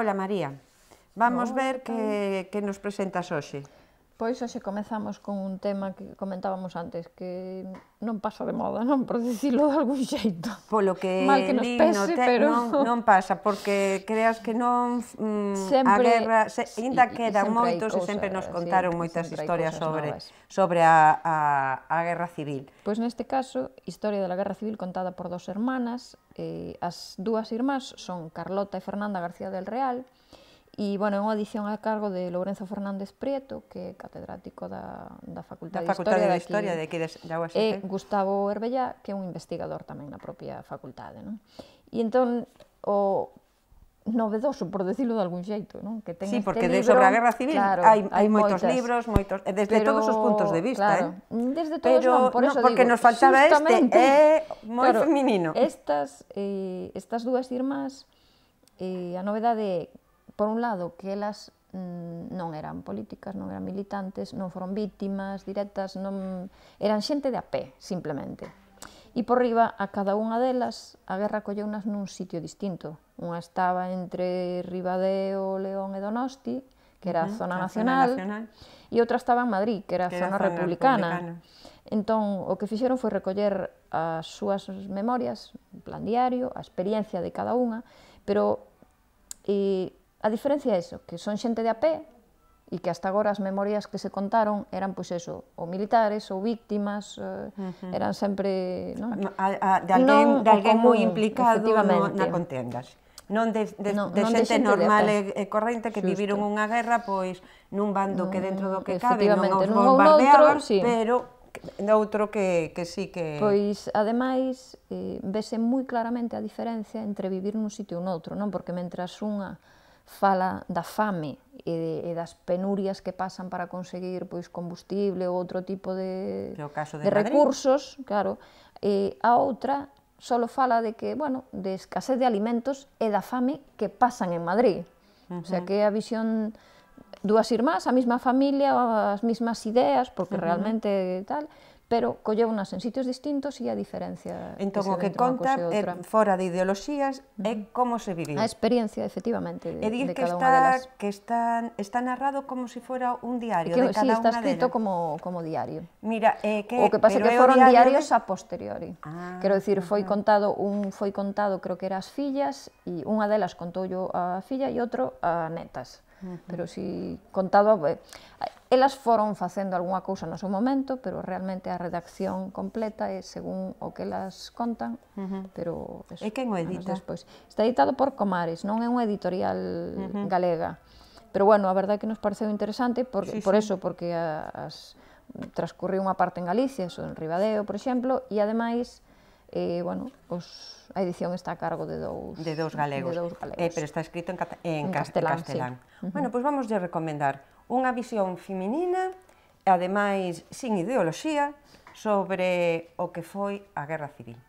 Ola María, vamos ver que, que nos presentas hoxe. Pois se comezamos con un tema que comentábamos antes, que non pasa de moda, non? Por decirlo de algún xeito. Polo que, Mal que nos pese, no te, pero... Non, non pasa, porque creas que non... Mm, sempre, a guerra... Se, ainda quedan moitos e sempre nos contaron sí, moitas historias sobre, novas. sobre a, a, a guerra civil. Pois neste caso, historia da guerra civil contada por dos hermanas. Eh, as dúas irmás son Carlota e Fernanda García del Real, e E, bueno, é unha edición a cargo de Lourenzo Fernández Prieto, que é catedrático da, da Facultade, da Facultade de Historia de aquí, de, de E eh, Gustavo Herbellá, que é un investigador tamén na propia facultade. Non? E entón, o novedoso, por decirlo de algún xeito, non? Que ten sí, porque este libro, de sobre a Guerra Civil claro, hai, hai, moitos moitas, libros, moitos, eh, desde pero, todos os puntos de vista, claro, eh? Desde todos, pero, non, por eso porque digo, nos faltaba este, é eh, moi claro, feminino. Estas, eh, estas dúas irmás, eh, a novedade é por un lado, que elas mm, non eran políticas, non eran militantes, non foron vítimas directas, non eran xente de a pé, simplemente. E por riba, a cada unha delas, a guerra unhas nun sitio distinto. Unha estaba entre Ribadeo, León e Donosti, que era uh -huh, zona, nacional, zona nacional, e outra estaba en Madrid, que era que zona, era zona republicana. republicana. Entón, o que fixeron foi recoller as súas memorias, plan diario, a experiencia de cada unha, pero e eh, A diferencia é iso, que son xente de a pé e que hasta agora as memorias que se contaron eran pois eso, ou militares ou víctimas, uh eh, -huh. eran sempre, non? A, a, de alguén, non, de alguén moi implicado no, na contendas. Non de, de, non, de, non xente de xente normal de e, corrente que Justo. viviron unha guerra pois nun bando non, que dentro do que cabe non os bombardeaban, outro, sí. pero outro que, que sí que... Pois, ademais, eh, vese moi claramente a diferencia entre vivir nun sitio ou noutro, non? Porque mentras unha fala da fame e, e das penurias que pasan para conseguir pois combustible ou outro tipo de, o caso de, de recursos, claro, e a outra solo fala de que, bueno, de escasez de alimentos e da fame que pasan en Madrid. Uh -huh. O sea que a visión dúas irmás, a mesma familia, as mesmas ideas, porque uh -huh. realmente tal, pero unhas en sitios distintos e a diferencia Entón, o que conta é fora de ideoloxías uh -huh. é como se viviu. A experiencia, efectivamente, de, e dir de que cada está, unha delas. que está, está narrado como se si fora un diario que, de cada sí, está escrito delas. como, como diario. Mira, eh, que, o que pasa que foron diario diarios de... a posteriori. Ah, Quero dicir, foi uh -huh. contado, un foi contado, creo que era as fillas, e unha delas contoulo a filla e outro a netas. Uh -huh. Pero si contado... Eh, Elas foron facendo algunha cousa no seu momento, pero realmente a redacción completa é según o que elas contan, uh -huh. pero... Eso, e quen o edita? Despois. Está editado por Comares, non é unha editorial uh -huh. galega. Pero bueno, a verdade é que nos pareceu interesante por, sí, por sí. eso, porque as, transcurriu unha parte en Galicia, eso en Ribadeo, por exemplo, e ademais e, bueno, os, a edición está a cargo de dous, de dous galegos, de dous galegos. Eh, pero está escrito en, cata, en, en castelán. castelán. Sí. Bueno, pois pues vamos de recomendar unha visión feminina, e ademais sin ideoloxía, sobre o que foi a Guerra Civil.